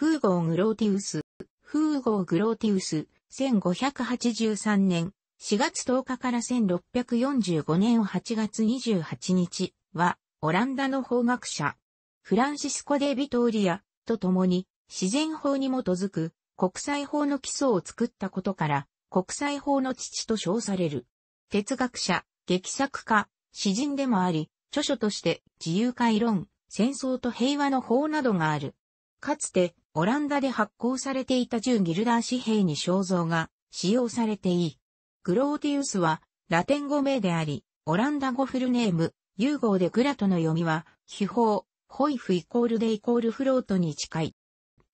フーゴー・グローティウス、フーゴー・グローティウス、1583年4月10日から1645年8月28日は、オランダの法学者、フランシスコ・デ・ビトーリアと共に、自然法に基づく国際法の基礎を作ったことから、国際法の父と称される。哲学者、劇作家、詩人でもあり、著書として自由界論、戦争と平和の法などがある。かつて、オランダで発行されていた10ギルダー紙幣に肖像が使用されていい。グローティウスはラテン語名であり、オランダ語フルネーム、融合でグラトの読みは、秘宝、ホイフイコールでイコールフロートに近い。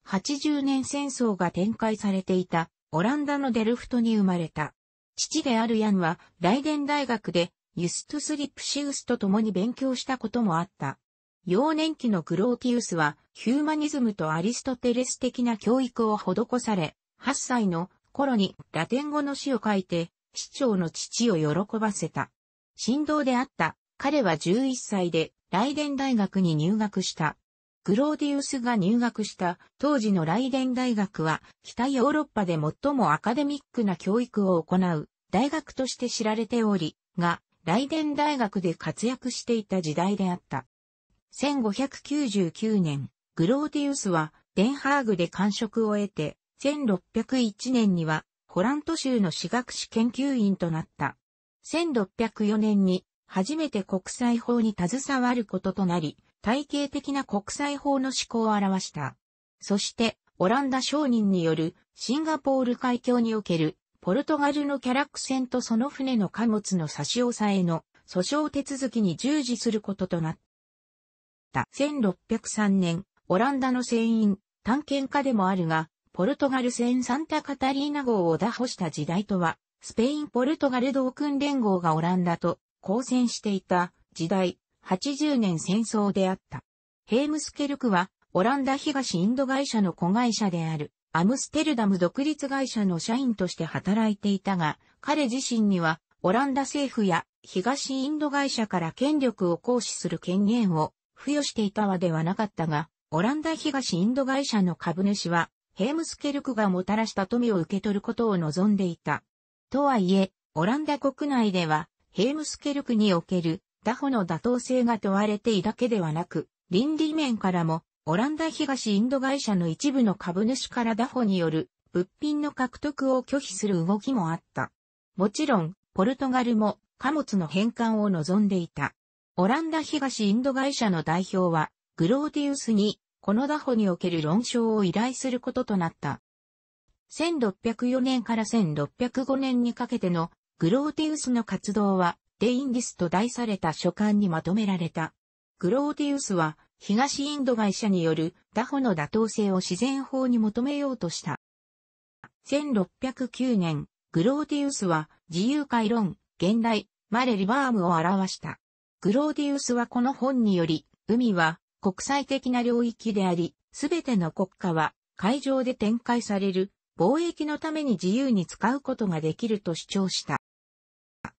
80年戦争が展開されていたオランダのデルフトに生まれた。父であるヤンは、ライデン大学で、ユストスリプシウスと共に勉強したこともあった。幼年期のグローティウスは、ヒューマニズムとアリストテレス的な教育を施され、8歳の頃にラテン語の詩を書いて、市長の父を喜ばせた。神道であった彼は11歳でライデン大学に入学した。グローディウスが入学した当時のライデン大学は北ヨーロッパで最もアカデミックな教育を行う大学として知られており、が、ライデン大学で活躍していた時代であった。1599年、グローティウスはデンハーグで官職を得て、1601年にはホラント州の私学士研究員となった。1604年に初めて国際法に携わることとなり、体系的な国際法の施行を表した。そして、オランダ商人によるシンガポール海峡におけるポルトガルのキャラク船とその船の貨物の差し押さえの訴訟手続きに従事することとなった。。1603年、オランダの船員、探検家でもあるが、ポルトガル船サンタカタリーナ号を打破した時代とは、スペイン・ポルトガル同訓連合がオランダと交戦していた時代、80年戦争であった。ヘームスケルクは、オランダ東インド会社の子会社である、アムステルダム独立会社の社員として働いていたが、彼自身には、オランダ政府や東インド会社から権力を行使する権限を付与していたわではなかったが、オランダ東インド会社の株主は、ヘームスケルクがもたらした富を受け取ることを望んでいた。とはいえ、オランダ国内では、ヘームスケルクにおける、打歩の妥当性が問われていだけではなく、倫理面からも、オランダ東インド会社の一部の株主から打歩による物品の獲得を拒否する動きもあった。もちろん、ポルトガルも貨物の返還を望んでいた。オランダ東インド会社の代表は、グローティウスに、この打法における論証を依頼することとなった。1604年から1605年にかけてのグローティウスの活動は、デインディスと題された書簡にまとめられた。グローティウスは、東インド会社による打法の妥当性を自然法に求めようとした。1609年、グローティウスは自由界論、現代、マレリバームを表した。グローディウスはこの本により、海は国際的な領域であり、すべての国家は海上で展開される貿易のために自由に使うことができると主張した。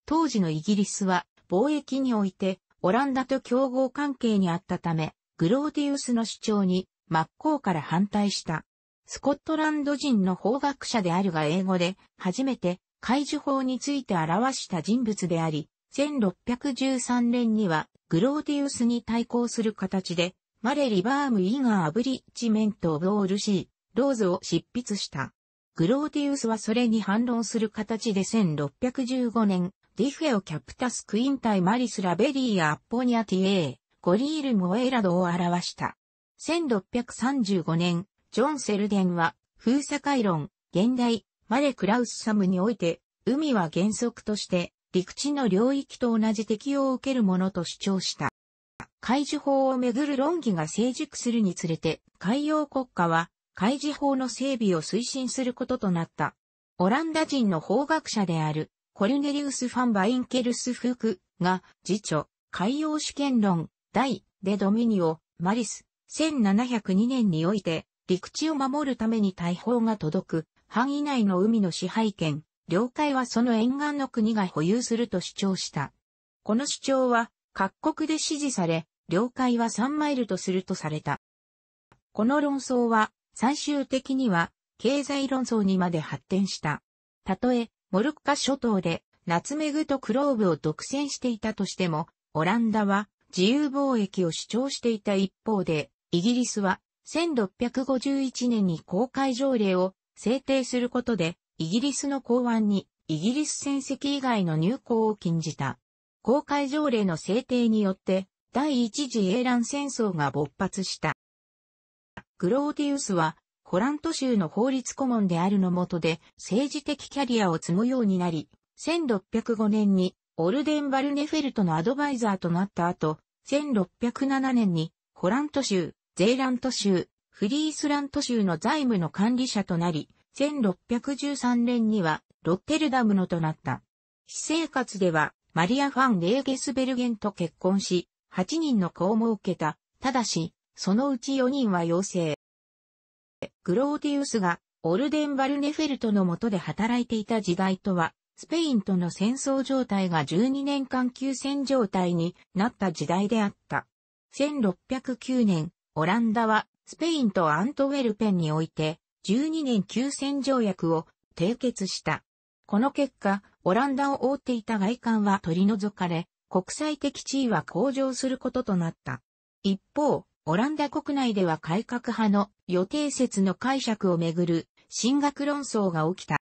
当時のイギリスは貿易においてオランダと競合関係にあったため、グローディウスの主張に真っ向から反対した。スコットランド人の法学者であるが英語で初めて海事法について表した人物であり、1613年にはグローディウスに対抗する形で、マレリバームイガーアブリッジメントオブオールシー、ローズを執筆した。グローディウスはそれに反論する形で1615年、ディフェオキャプタスクイン対マリスラベリーアッポニアティエー、ゴリールモエラドを表した。1635年、ジョン・セルデンは、封鎖回論、現代、マレ・クラウス・サムにおいて、海は原則として、陸地の領域と同じ適用を受けるものと主張した。海事法をめぐる論議が成熟するにつれて、海洋国家は海事法の整備を推進することとなった。オランダ人の法学者であるコルネリウス・ファン・バインケルス・フクが、辞書、海洋主権論、第、デ・ドミニオ、マリス、1702年において、陸地を守るために大砲が届く、範囲内の海の支配権、領海はその沿岸の国が保有すると主張した。この主張は各国で支持され、領海は3マイルとするとされた。この論争は最終的には経済論争にまで発展した。たとえ、モルッカ諸島でナツメグとクローブを独占していたとしても、オランダは自由貿易を主張していた一方で、イギリスは1651年に公開条例を制定することでイギリスの港湾にイギリス船籍以外の入港を禁じた。公開条例の制定によって第一次英乱戦争が勃発した。グローディウスはコラント州の法律顧問であるのもとで政治的キャリアを積むようになり、1605年にオルデンバルネフェルトのアドバイザーとなった後、1607年にホラント州、ゼーラント州、フリースラント州の財務の管理者となり、1613年にはロッテルダムのとなった。私生活ではマリア・ファン・レーゲスベルゲンと結婚し、8人の子を設けた。ただし、そのうち4人は陽性。グローティウスがオルデンバルネフェルトの下で働いていた時代とは、スペインとの戦争状態が12年間休戦状態になった時代であった。1609年、オランダはスペインとアントウェルペンにおいて12年休戦条約を締結した。この結果、オランダを覆っていた外観は取り除かれ、国際的地位は向上することとなった。一方、オランダ国内では改革派の予定説の解釈をめぐる進学論争が起きた。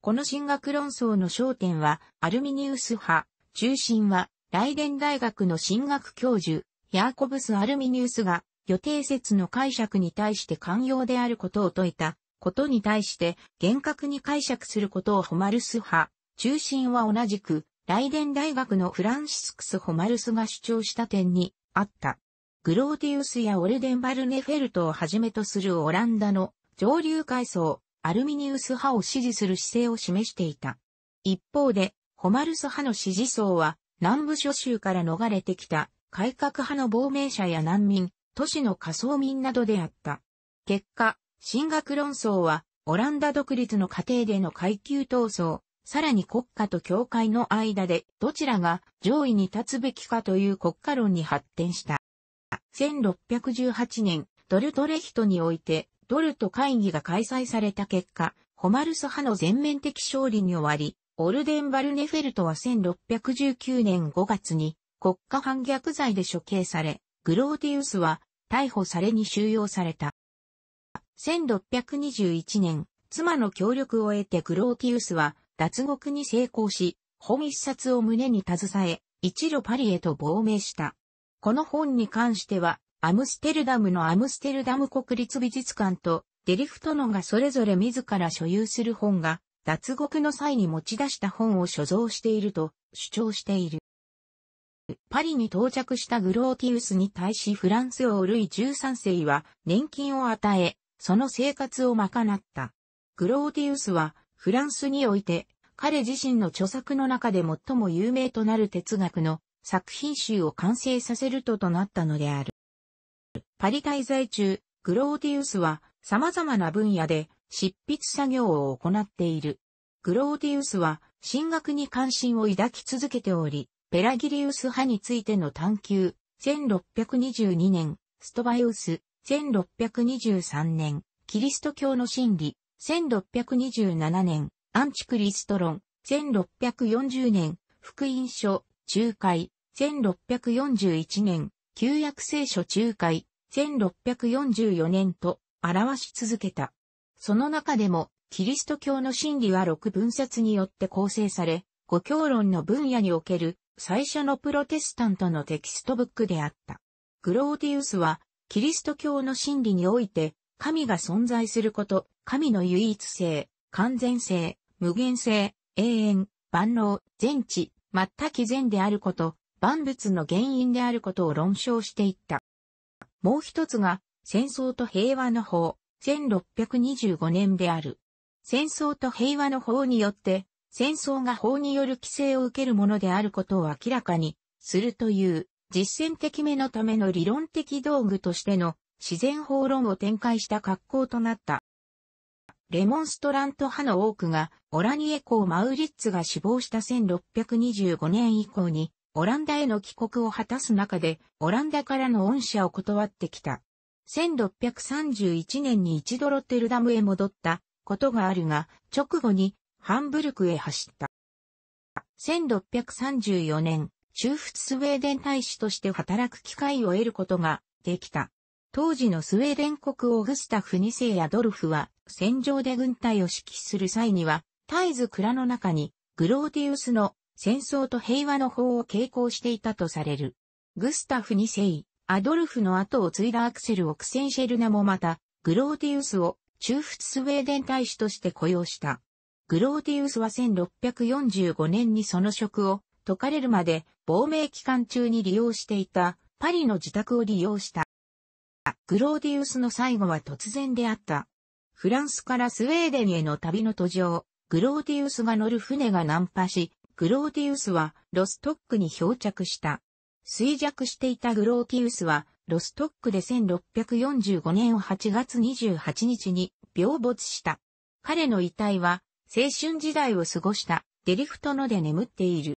この進学論争の焦点はアルミニウス派、中心はライデン大学の進学教授、ヤーコブス・アルミニウスが予定説の解釈に対して寛容であることを説いた、ことに対して厳格に解釈することをホマルス派、中心は同じく、ライデン大学のフランシスクス・ホマルスが主張した点にあった。グローディウスやオルデンバルネフェルトをはじめとするオランダの上流階層、アルミニウス派を支持する姿勢を示していた。一方で、ホマルス派の支持層は、南部諸州から逃れてきた改革派の亡命者や難民、都市の仮想民などであった。結果、進学論争は、オランダ独立の過程での階級闘争、さらに国家と教会の間でどちらが上位に立つべきかという国家論に発展した。1618年、ドルトレヒトにおいて、ドルト会議が開催された結果、ホマルス派の全面的勝利に終わり、オルデンバルネフェルトは1619年5月に国家反逆罪で処刑され、グローティウスは逮捕されに収容された。1621年、妻の協力を得てグローティウスは脱獄に成功し、本一冊を胸に携え、一路パリへと亡命した。この本に関しては、アムステルダムのアムステルダム国立美術館とデリフトノがそれぞれ自ら所有する本が脱獄の際に持ち出した本を所蔵していると主張している。パリに到着したグローティウスに対しフランス王ルイ13世は年金を与え、その生活を賄った。グローティウスはフランスにおいて彼自身の著作の中で最も有名となる哲学の作品集を完成させるととなったのである。パリ滞在中、グローティウスは様々な分野で執筆作業を行っている。グローティウスは進学に関心を抱き続けており、ペラギリウス派についての探求、1622年、ストバイウス、1623年、キリスト教の真理、1627年、アンチクリスト論、1640年、福音書、仲介、1641年、旧約聖書仲介、1644年と表し続けた。その中でも、キリスト教の真理は6分節によって構成され、五教論の分野における最初のプロテスタントのテキストブックであった。グローディウスは、キリスト教の真理において、神が存在すること、神の唯一性、完全性、無限性、永遠、万能、全知、全き善であること、万物の原因であることを論証していった。もう一つが、戦争と平和の法、1625年である。戦争と平和の法によって、戦争が法による規制を受けるものであることを明らかにするという実践的目のための理論的道具としての自然法論を展開した格好となった。レモンストラント派の多くがオラニエ公マウリッツが死亡した1625年以降にオランダへの帰国を果たす中でオランダからの恩赦を断ってきた。1631年に一度ロッテルダムへ戻ったことがあるが直後にハンブルクへ走った。1634年、中仏スウェーデン大使として働く機会を得ることができた。当時のスウェーデン国王グスタフ2世やドルフは戦場で軍隊を指揮する際には絶えず蔵の中にグローティウスの戦争と平和の法を傾向していたとされる。グスタフ2世、アドルフの後を継いだアクセル・オクセンシェルナもまた、グローティウスを中仏スウェーデン大使として雇用した。グローティウスは1645年にその職を解かれるまで亡命期間中に利用していたパリの自宅を利用した。グローディウスの最後は突然であった。フランスからスウェーデンへの旅の途上、グローディウスが乗る船が難破し、グローディウスはロストックに漂着した。衰弱していたグローティウスは、ロストックで1645年8月28日に病没した。彼の遺体は青春時代を過ごしたデリフトので眠っている。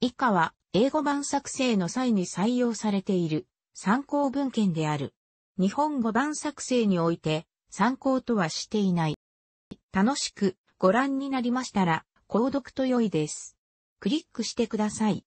以下は英語版作成の際に採用されている参考文献である。日本語版作成において参考とはしていない。楽しくご覧になりましたら購読と良いです。クリックしてください。